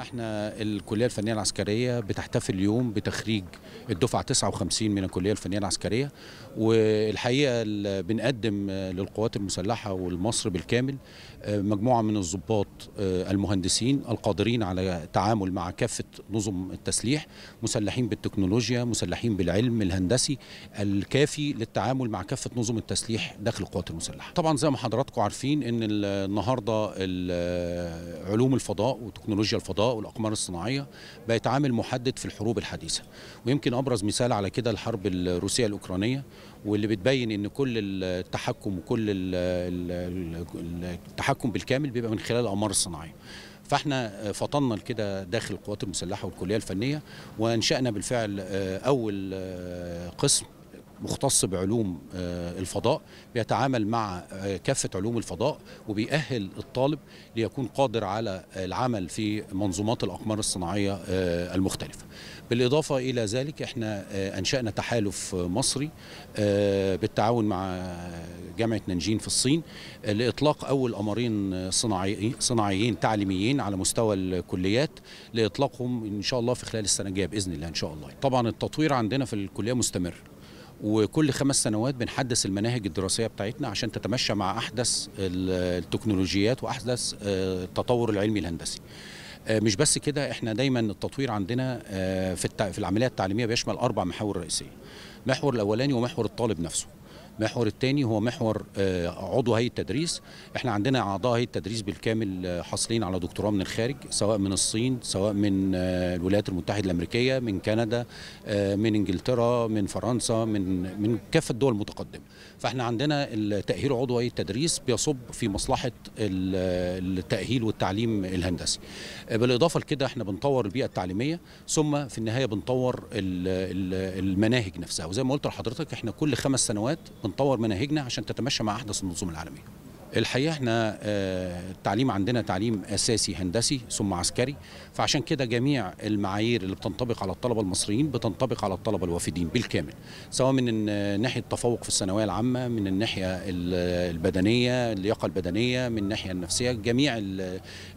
احنا الكليه الفنيه العسكريه بتحتفل اليوم بتخريج الدفعه 59 من الكليه الفنيه العسكريه والحقيقه بنقدم للقوات المسلحه والمصر بالكامل آه، مجموعه من الضباط آه، المهندسين القادرين على التعامل مع كافه نظم التسليح مسلحين بالتكنولوجيا مسلحين بالعلم الهندسي الكافي للتعامل مع كافه نظم التسليح داخل القوات المسلحه طبعا زي ما حضراتكم عارفين ان النهارده علوم الفضاء وتكنولوجيا الفضاء والأقمار الصناعية بقت عامل محدد في الحروب الحديثة ويمكن أبرز مثال على كده الحرب الروسية الأوكرانية واللي بتبين ان كل التحكم وكل التحكم بالكامل بيبقى من خلال الاقمار الصناعيه فاحنا فطنا لكده داخل القوات المسلحه والكليه الفنيه وانشانا بالفعل اول قسم مختص بعلوم آه، الفضاء بيتعامل مع آه، كافة علوم الفضاء وبيأهل الطالب ليكون قادر على العمل في منظومات الأقمار الصناعية آه، المختلفة بالإضافة إلى ذلك احنا أنشأنا تحالف مصري بالتعاون مع جامعة نانجين في الصين لإطلاق أول قمرين صناعيين تعليميين على مستوى الكليات لإطلاقهم إن شاء الله في خلال السنة الجاية بإذن الله إن شاء الله طبعا التطوير عندنا في الكلية مستمر وكل خمس سنوات بنحدث المناهج الدراسيه بتاعتنا عشان تتمشى مع احدث التكنولوجيات واحدث آه، التطور العلمي الهندسي آه، مش بس كده احنا دايما التطوير عندنا آه، في العمليه التعليميه بيشمل اربع محاور رئيسيه المحور الاولاني ومحور الطالب نفسه المحور الثاني هو محور آه، عضو هيئه التدريس احنا عندنا اعضاء هيئه التدريس بالكامل آه، حاصلين على دكتوراه من الخارج سواء من الصين سواء من آه، الولايات المتحده الامريكيه من كندا من انجلترا من فرنسا من من كافه الدول المتقدمه فاحنا عندنا التاهيل عضو هيئه التدريس بيصب في مصلحه التاهيل والتعليم الهندسي بالاضافه لكده احنا بنطور البيئه التعليميه ثم في النهايه بنطور المناهج نفسها وزي ما قلت لحضرتك احنا كل خمس سنوات بنطور مناهجنا عشان تتمشى مع احدث النظم العالميه الحقيقه احنا آه، التعليم عندنا تعليم اساسي هندسي ثم عسكري فعشان كده جميع المعايير اللي بتنطبق على الطلبه المصريين بتنطبق على الطلبه الوافدين بالكامل سواء من آه، ناحيه التفوق في الثانويه العامه من الناحيه آه، البدنيه اللياقه البدنيه من الناحيه النفسيه جميع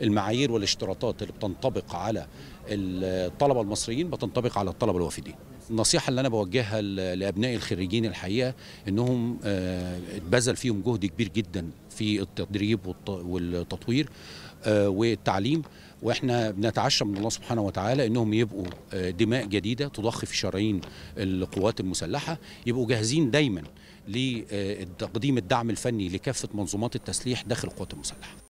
المعايير والاشتراطات اللي بتنطبق على الطلبه المصريين بتنطبق على الطلبه الوافدين النصيحة اللي أنا بوجهها لأبناء الخريجين الحقيقة إنهم آه، اتبذل فيهم جهد كبير جدا في التدريب والتطوير آه، والتعليم واحنا بنتعشى من الله سبحانه وتعالى انهم يبقوا آه، دماء جديده تضخ في شرايين القوات المسلحه يبقوا جاهزين دايما لتقديم الدعم الفني لكافه منظومات التسليح داخل القوات المسلحه